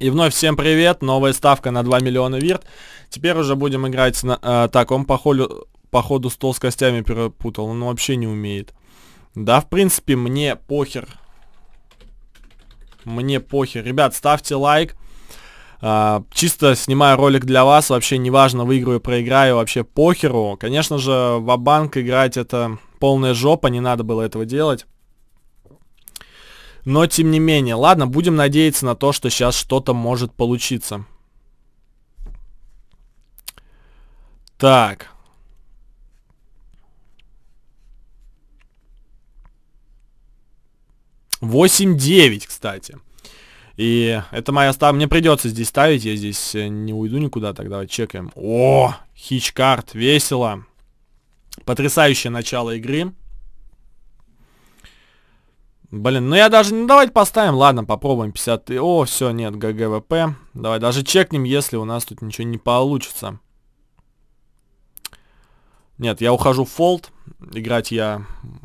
И вновь всем привет, новая ставка на 2 миллиона вирт. Теперь уже будем играть на... Э, так, он походу, походу стол с костями перепутал, он вообще не умеет. Да, в принципе, мне похер. Мне похер. Ребят, ставьте лайк. Э, чисто снимаю ролик для вас, вообще неважно, выиграю, проиграю, вообще похеру. Конечно же, в банк играть это полная жопа, не надо было этого делать. Но тем не менее, ладно, будем надеяться на то, что сейчас что-то может получиться. Так. Восемь девять, кстати. И это моя ставка. Мне придется здесь ставить. Я здесь э, не уйду никуда. Так, давай чекаем. О, хич карт. Весело. Потрясающее начало игры. Блин, ну я даже... Ну давайте поставим, ладно, попробуем 50... О, все, нет, ГГВП. Давай даже чекнем, если у нас тут ничего не получится. Нет, я ухожу в фолд. Играть я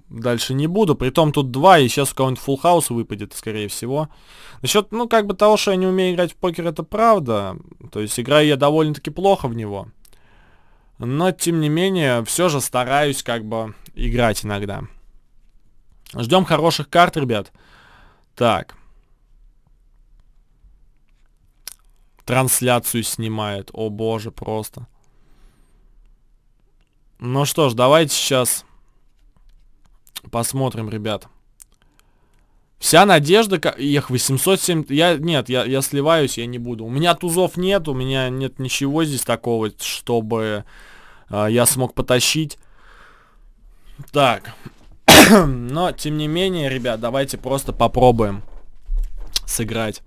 дальше не буду. Притом тут два, и сейчас у кого-нибудь фулл хаус выпадет, скорее всего. Насчет, ну, как бы того, что я не умею играть в покер, это правда. То есть играю я довольно-таки плохо в него. Но, тем не менее, все же стараюсь как бы играть иногда. Ждем хороших карт, ребят. Так. Трансляцию снимает. О боже, просто. Ну что ж, давайте сейчас посмотрим, ребят. Вся надежда... Их 807... Я, нет, я, я сливаюсь, я не буду. У меня тузов нет, у меня нет ничего здесь такого, чтобы э, я смог потащить. Так. Но, тем не менее, ребят, давайте просто попробуем сыграть.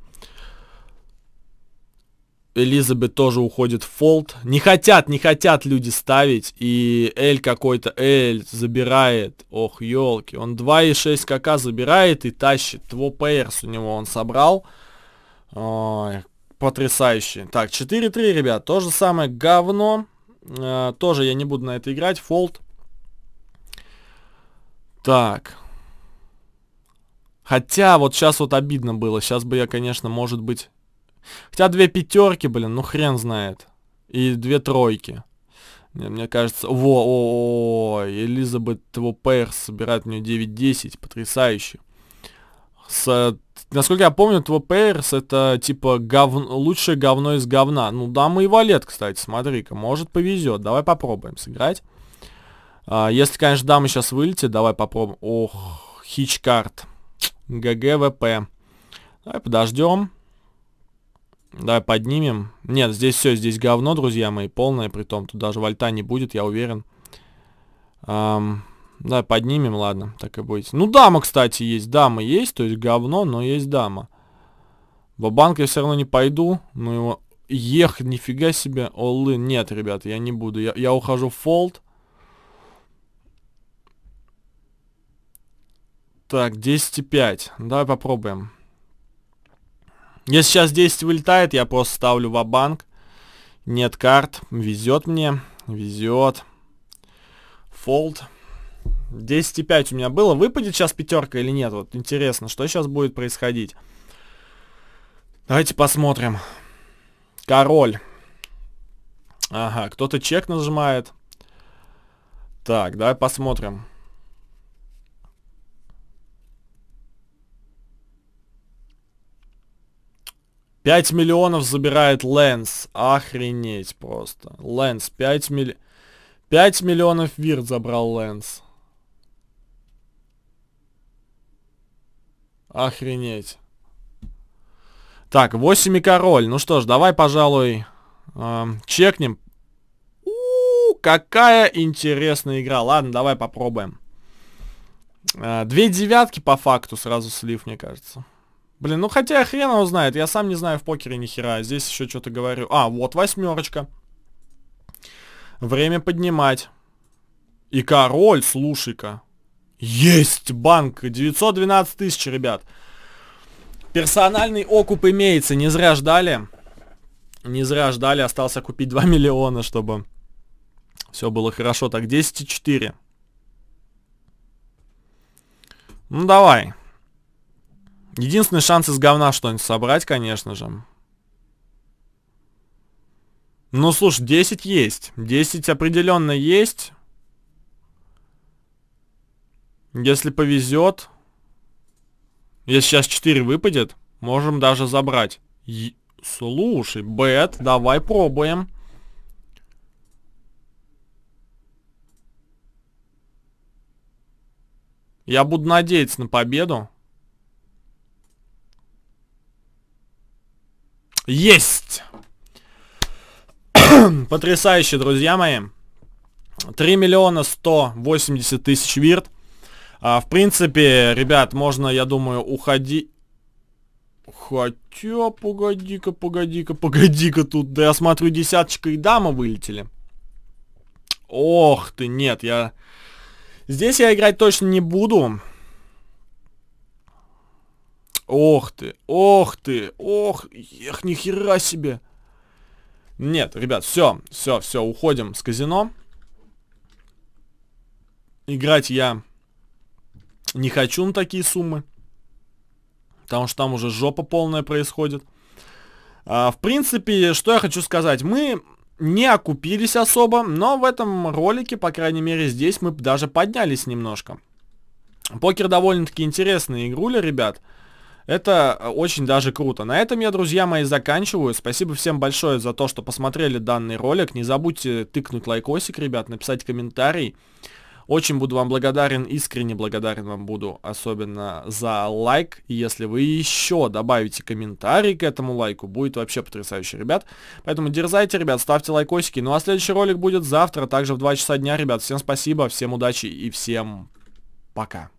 Элизабет тоже уходит в фолд. Не хотят, не хотят люди ставить. И Эль какой-то, Эль забирает. Ох, елки. Он 2,6 КК забирает и тащит. Твопейерс у него он собрал. Ой, потрясающе. Так, 4-3, ребят. То же самое говно. Э, тоже я не буду на это играть. Фолд. Так. Хотя вот сейчас вот обидно было. Сейчас бы я, конечно, может быть... Хотя две пятерки, блин, ну хрен знает. И две тройки. Мне, мне кажется... Во, о, о, Элизабет Твопейр собирает у нее 9-10. Потрясающе. С, насколько я помню, Твопейрс это типа гов... лучшее говно из говна. Ну, дама и валет, кстати, смотри-ка. Может повезет. Давай попробуем сыграть. А, если, конечно, дамы сейчас вылетит, давай попробуем. Ох, хичкарт. ГГВП. Давай подождем. Давай поднимем. Нет, здесь все, здесь говно, друзья мои, полное, при том тут даже вольта не будет, я уверен. Эм, давай поднимем, ладно, так и будет. Ну, дама, кстати, есть, дама есть, то есть говно, но есть дама. В банк я все равно не пойду, ну его... Ех, нифига себе, олы, нет, ребята, я не буду, я, я ухожу в фолд. Так, 10 и 5. Давай попробуем. Если сейчас 10 вылетает, я просто ставлю в банк Нет карт. Везет мне. Везет. Фолд. 10 и 5 у меня было. Выпадет сейчас пятерка или нет? Вот интересно, что сейчас будет происходить. Давайте посмотрим. Король. Ага, кто-то чек нажимает. Так, давай посмотрим. 5 миллионов забирает Лэнс. Охренеть просто. Лэнс, 5 миллионов. 5 миллионов вирт забрал Лэнс. Охренеть. Так, 8 и король. Ну что ж, давай, пожалуй, э, чекнем. У -у -у, какая интересная игра. Ладно, давай попробуем. Э, две девятки по факту сразу слив, мне кажется. Блин, ну хотя хрен его знает, я сам не знаю в покере ни хера. Здесь еще что-то говорю. А, вот восьмерочка. Время поднимать. И король, слушай-ка. Есть банк, 912 тысяч, ребят. Персональный окуп имеется, не зря ждали. Не зря ждали, остался купить 2 миллиона, чтобы все было хорошо. Так, 10,4. Ну давай. Единственный шанс из говна что-нибудь собрать, конечно же. Ну, слушай, 10 есть. 10 определенно есть. Если повезет. Если сейчас 4 выпадет, можем даже забрать. Е слушай, бет, давай пробуем. Я буду надеяться на победу. Есть! Потрясающе, друзья мои. 3 миллиона 180 тысяч вирт. А, в принципе, ребят, можно, я думаю, уходить... Хотя, погоди-ка, погоди-ка, погоди-ка тут. Да я смотрю, десяточка и дама вылетели. Ох ты, нет, я... Здесь я играть точно не буду. Ох ты, ох ты, ох, эх, нихера себе. Нет, ребят, все, все, все, уходим с казино. Играть я не хочу на такие суммы. Потому что там уже жопа полная происходит. А, в принципе, что я хочу сказать. Мы не окупились особо, но в этом ролике, по крайней мере здесь, мы даже поднялись немножко. Покер довольно-таки интересная игруля, ребят. Ребят. Это э, очень даже круто. На этом я, друзья мои, заканчиваю. Спасибо всем большое за то, что посмотрели данный ролик. Не забудьте тыкнуть лайкосик, ребят, написать комментарий. Очень буду вам благодарен, искренне благодарен вам буду, особенно за лайк. И если вы еще добавите комментарий к этому лайку, будет вообще потрясающе, ребят. Поэтому дерзайте, ребят, ставьте лайкосики. Ну а следующий ролик будет завтра, также в 2 часа дня, ребят. Всем спасибо, всем удачи и всем пока.